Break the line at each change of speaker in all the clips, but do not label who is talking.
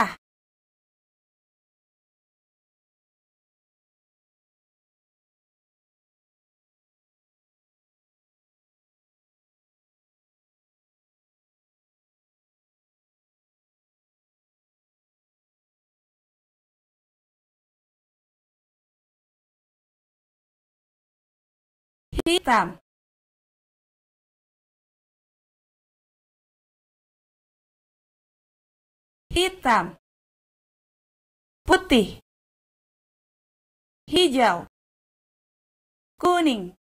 ่ะที่ตาม hitam, putih, hijau, kuning,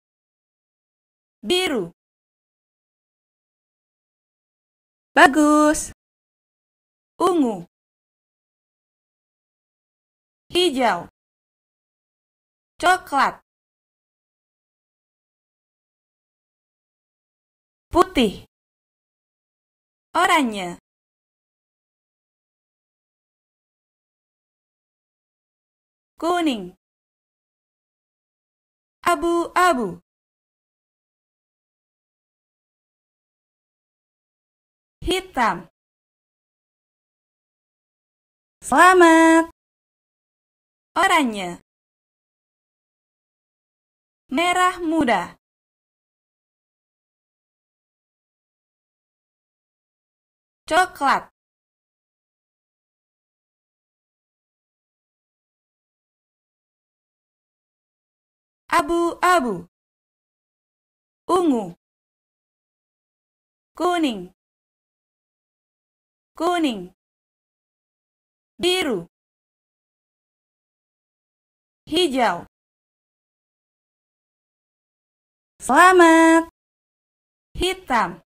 biru. Bagus. Ungu. Hijau. Coklat. Putih. Oranye. kuning abu-abu hitam selamat oranye merah muda coklat abu-abu, ungu, kuning, kuning, biru, hijau. Selamat, hitam.